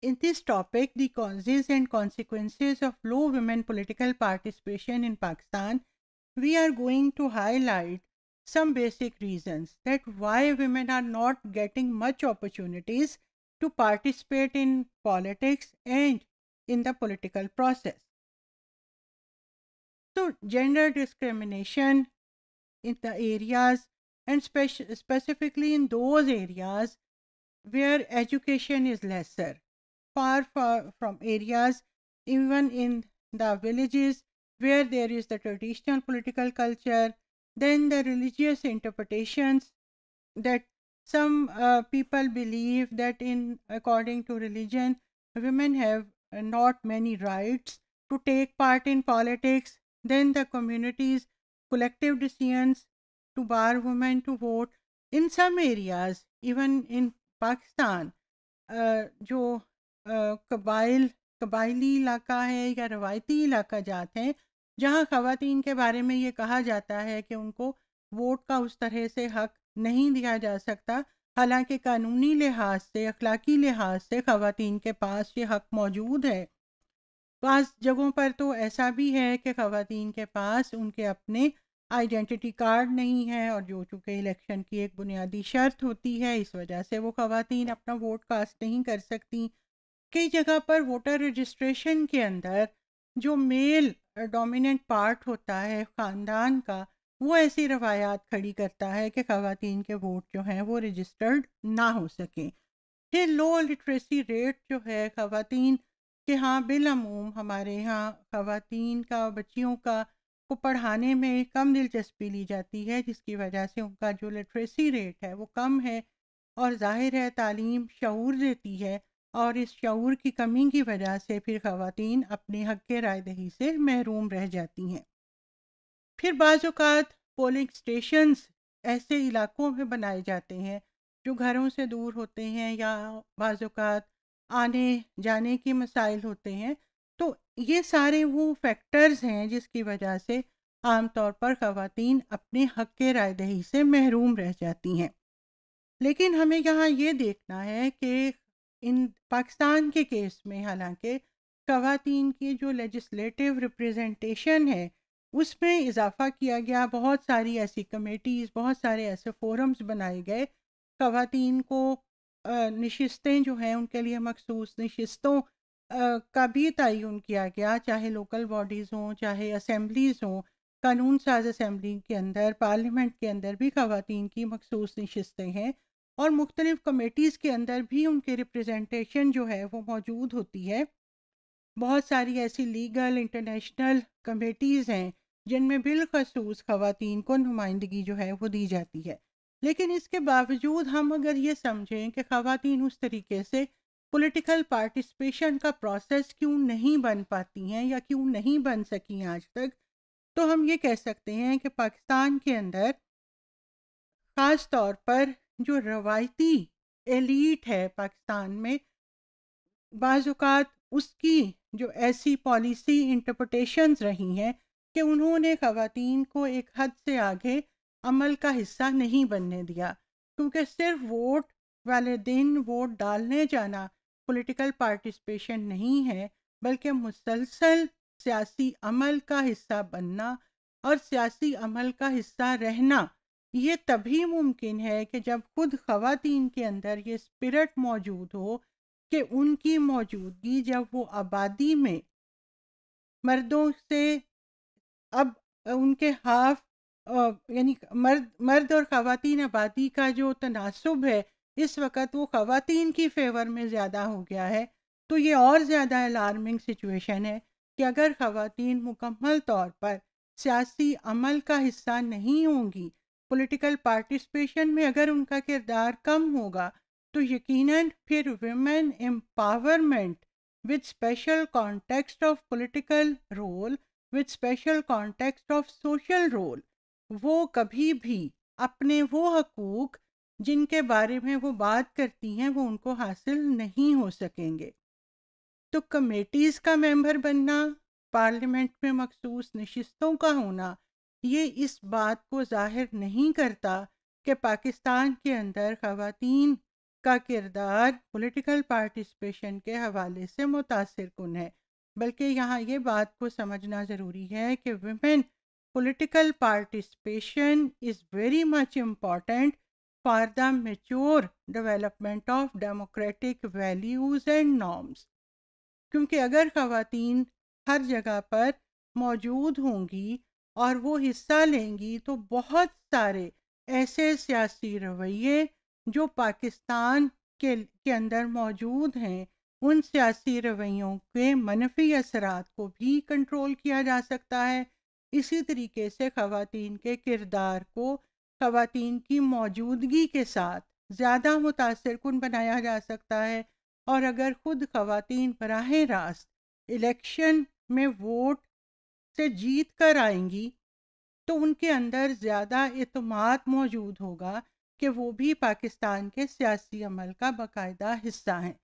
In this topic, the causes and consequences of low women political participation in Pakistan, we are going to highlight some basic reasons that why women are not getting much opportunities to participate in politics and in the political process. So gender discrimination in the areas and spe specifically in those areas where education is lesser far, far from areas, even in the villages where there is the traditional political culture, then the religious interpretations that some uh, people believe that in according to religion, women have not many rights to take part in politics, then the communities collective decisions to bar women to vote in some areas even in pakistan uh, कबाइल कबाइली इलाका है या रवायती इलाका जात हैं जहाँ खवातीन के बारे में ये कहा जाता है कि उनको वोट का उस तरह से हक नहीं दिया जा सकता हालांकि कानूनी लिहाज से अखलाकी लिहाज से ख़वान के पास ये हक मौजूद है बाज़ जगहों पर तो ऐसा भी है कि खातन के पास उनके अपने आइडेंटिटी कार्ड नहीं है और जो चूँकि इलेक्शन की एक बुनियादी शर्त होती है इस वजह से वो खवतिन अपना वोट कास्ट नहीं कर सकती कई जगह पर वोटर रजिस्ट्रेशन के अंदर जो मेल डोमिनेंट पार्ट होता है ख़ानदान का वो ऐसी रवायात खड़ी करता है कि खातन के वोट जो हैं वो रजिस्टर्ड ना हो सकें फिर लो लिटरेसी रेट जो है खातन के हाँ बिलूम हमारे यहाँ खातन का बच्चियों का को पढ़ाने में कम दिलचस्पी ली जाती है जिसकी वजह से उनका जो लिटरेसी रेट है वो कम है और जाहिर है तालीम शूर देती है और इस शूर की कमी की वजह से फिर खातन अपने हक राय दही से महरूम रह जाती हैं फिर बाज़ात पोलिंग स्टेशंस ऐसे इलाकों में बनाए जाते हैं जो घरों से दूर होते हैं या बाज़ात आने जाने के मसाइल होते हैं तो ये सारे वो फैक्टर्स हैं जिसकी वजह से आमतौर पर खातन अपने हक के राय दही से महरूम रह जाती हैं लेकिन हमें यहाँ ये देखना है कि इन पाकिस्तान के केस में हालांकि खातन की जो लेजिस्लेटिव रिप्रेजेंटेशन है उसमें इजाफा किया गया बहुत सारी ऐसी कमेटीज़ बहुत सारे ऐसे फोरम्स बनाए गए खातन को नशस्तें जो हैं उनके लिए मखसूस नशस्तों का भी तयन किया गया चाहे लोकल बॉडीज़ हों चाहे असम्बलीज़ हों कानून साज असम्बली के अंदर पार्लियामेंट के अंदर भी खातन की मखसूस नशस्तें हैं और मुख्तलिफ़ कमेटीज़ के अंदर भी उनके रिप्रेजेंटेशन जो है वो मौजूद होती है बहुत सारी ऐसी लीगल इंटरनेशनल कमेटीज़ हैं जिनमें बिलखसूस खातन को नुमाइंदगी जो है वो दी जाती है लेकिन इसके बावजूद हम अगर ये समझें कि खातन उस तरीके से पॉलिटिकल पार्टिसिपेशन का प्रोसेस क्यों नहीं बन पाती हैं या क्यों नहीं बन सकी आज तक तो हम ये कह सकते हैं कि पाकिस्तान के अंदर ख़ास तौर पर जो रवायती एलीट है पाकिस्तान में बाज़ात उसकी जो ऐसी पॉलिसी इंटरप्रटेशंस रही हैं कि उन्होंने ख़वातीन को एक हद से आगे अमल का हिस्सा नहीं बनने दिया क्योंकि सिर्फ वोट वाले दिन वोट डालने जाना पॉलिटिकल पार्टिसिपेशन नहीं है बल्कि मुसलसल सियासी अमल का हिस्सा बनना और सियासी अमल का हिस्सा रहना ये तभी मुमकिन है कि जब खुद खातन के अंदर ये स्पिरिट मौजूद हो कि उनकी मौजूदगी जब वो आबादी में मर्दों से अब उनके हाफ यानी मर्द मर्द और ख़वान आबादी का जो तनासब है इस वक्त वो ख़वान की फेवर में ज़्यादा हो गया है तो ये और ज़्यादा अलार्मिंग सिचुएशन है कि अगर ख़वान मुकम्मल तौर पर सियासी अमल का हिस्सा नहीं होंगी पॉलिटिकल पार्टिसिपेशन में अगर उनका किरदार कम होगा तो यकीनन फिर women empowerment with special context of political role with special context of social role वो कभी भी अपने वो हकूक जिनके बारे में वो बात करती हैं वो उनको हासिल नहीं हो सकेंगे तो कमेटीज़ का मेंबर बनना पार्लियामेंट में मखसूस नशस्तों का होना ये इस बात को जाहिर नहीं करता कि पाकिस्तान के अंदर खातन का किरदार पॉलिटिकल पार्टिसिपेशन के हवाले से मुतासर कन है बल्कि यहाँ ये बात को समझना ज़रूरी है कि women political participation is very much important for the mature development of democratic values and norms क्योंकि अगर खातन हर जगह पर मौजूद होंगी और वो हिस्सा लेंगी तो बहुत सारे ऐसे सियासी रवैये जो पाकिस्तान के के अंदर मौजूद हैं उन सियासी रवैयों के मनफी असरात को भी कंट्रोल किया जा सकता है इसी तरीके से खातन के किरदार को खातन की मौजूदगी के साथ ज़्यादा मुतासर कन बनाया जा सकता है और अगर ख़ुद खातन बरह रास्त इलेक्शन में वोट से जीत कर आएंगी तो उनके अंदर ज़्यादा अतमाद मौजूद होगा कि वो भी पाकिस्तान के सियासी अमल का बाकायदा हिस्सा हैं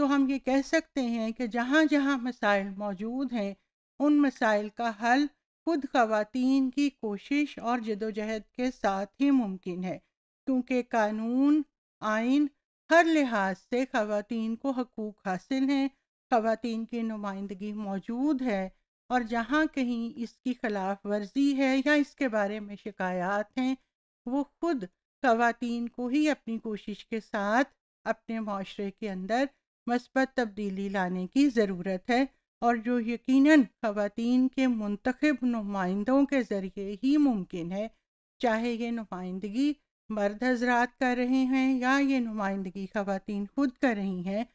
तो हम ये कह सकते हैं कि जहाँ जहाँ मसाइल मौजूद हैं उन मसाइल का हल खुद खातन की कोशिश और जदोजहद के साथ ही मुमकिन है क्योंकि कानून आइन हर लिहाज से खातन को हकूक़ हासिल हैं खातन की नुमाइंदगी मौजूद है और जहाँ कहीं इसकी खिलाफ वर्जी है या इसके बारे में शिकायत हैं वो खुद खातन को ही अपनी कोशिश के साथ अपने माशरे के अंदर मस्बत तब्दीली लाने की ज़रूरत है और जो यकीनन खातन के मंतखब नुमाइंदों के ज़रिए ही मुमकिन है चाहे ये नुमाइंदगी मर्द हजरात कर रहे हैं या ये नुमाइंदगी खातन खुद कर रही हैं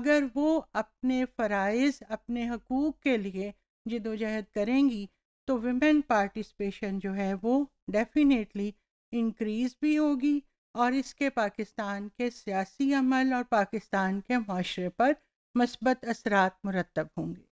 अगर वो अपने फ़रज़ अपने हकूक़ के लिए जदोजहद करेंगी तो विमेन पार्टिसिपेशन जो है वो डेफिनेटली इंक्रीज भी होगी और इसके पाकिस्तान के सियासी अमल और पाकिस्तान के माशरे पर मस्बत असरात मुरतब होंगे